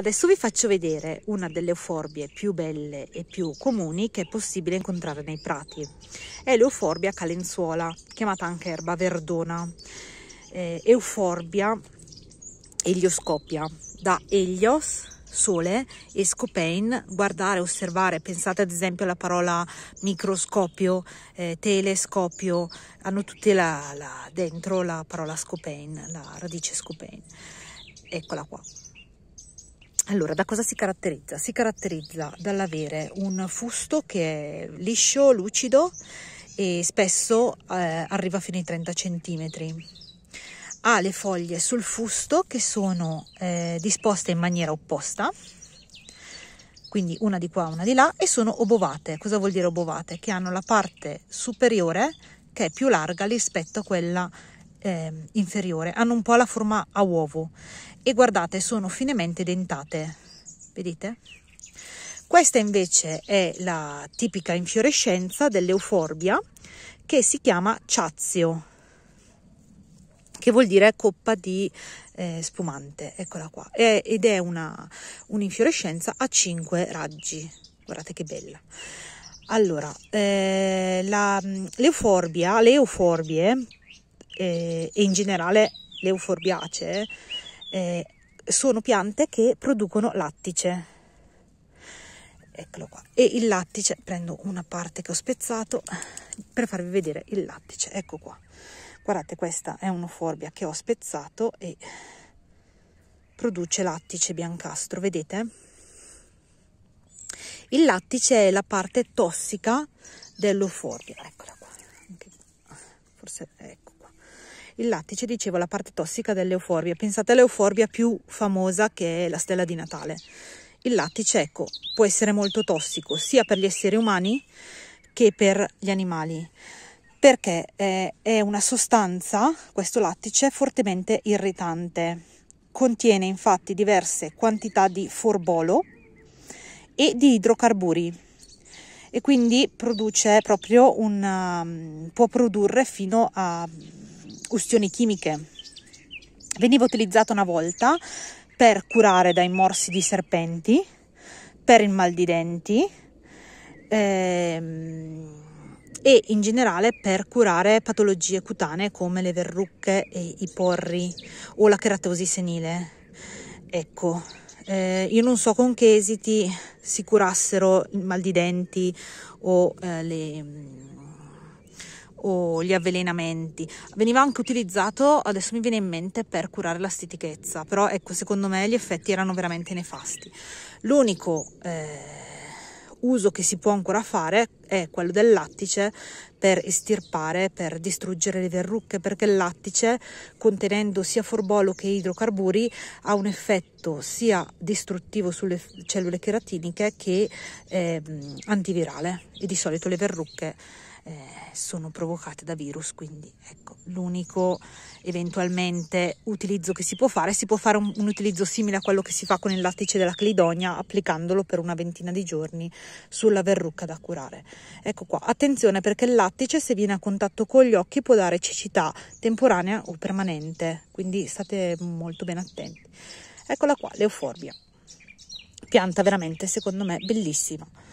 Adesso vi faccio vedere una delle euforbie più belle e più comuni che è possibile incontrare nei prati. È l'euforbia calenzuola, chiamata anche erba verdona, eh, euforbia elioscopia, da Elios sole e scopein, guardare, osservare, pensate ad esempio alla parola microscopio, eh, telescopio, hanno tutte la, la, dentro la parola scopein, la radice scopein. Eccola qua. Allora, da cosa si caratterizza? Si caratterizza dall'avere un fusto che è liscio, lucido e spesso eh, arriva fino ai 30 cm. Ha le foglie sul fusto che sono eh, disposte in maniera opposta, quindi una di qua, una di là, e sono obovate. Cosa vuol dire obovate? Che hanno la parte superiore che è più larga rispetto a quella eh, inferiore, hanno un po' la forma a uovo e guardate sono finemente dentate, vedete? Questa invece è la tipica infiorescenza dell'euforbia che si chiama ciazio, che vuol dire coppa di eh, spumante, eccola qua, è, ed è un'infiorescenza a 5 raggi, guardate che bella. Allora, eh, la, l'euforbia, le euforbie eh, e in generale le euforbiacee eh, sono piante che producono lattice. Eccolo qua. E il lattice, prendo una parte che ho spezzato per farvi vedere il lattice. Ecco qua. Guardate, questa è un'euforbia che ho spezzato e produce lattice biancastro, vedete? Il lattice è la parte tossica dell'euforbia. Eccola qua. Forse ecco il lattice, dicevo, la parte tossica dell'euforbia. Pensate all'euforbia più famosa che è la stella di Natale. Il lattice, ecco, può essere molto tossico sia per gli esseri umani che per gli animali perché eh, è una sostanza, questo lattice, fortemente irritante. Contiene infatti diverse quantità di forbolo e di idrocarburi e quindi produce proprio un, um, può produrre fino a percussioni chimiche. Veniva utilizzata una volta per curare dai morsi di serpenti, per il mal di denti ehm, e in generale per curare patologie cutanee come le verrucche e i porri o la keratosi senile. Ecco, eh, io non so con che esiti si curassero il mal di denti o eh, le o gli avvelenamenti. Veniva anche utilizzato, adesso mi viene in mente, per curare la stitichezza, però ecco, secondo me gli effetti erano veramente nefasti. L'unico eh, uso che si può ancora fare è quello del lattice per estirpare, per distruggere le verrucche, perché il lattice, contenendo sia forbolo che idrocarburi, ha un effetto sia distruttivo sulle cellule cheratiniche che eh, antivirale e di solito le verrucche eh, sono provocate da virus, quindi ecco, l'unico eventualmente utilizzo che si può fare, si può fare un, un utilizzo simile a quello che si fa con il lattice della clidonia applicandolo per una ventina di giorni sulla verrucca da curare. Ecco qua, attenzione perché il lattice se viene a contatto con gli occhi può dare cecità temporanea o permanente, quindi state molto ben attenti. Eccola qua, l'euforbia pianta veramente secondo me bellissima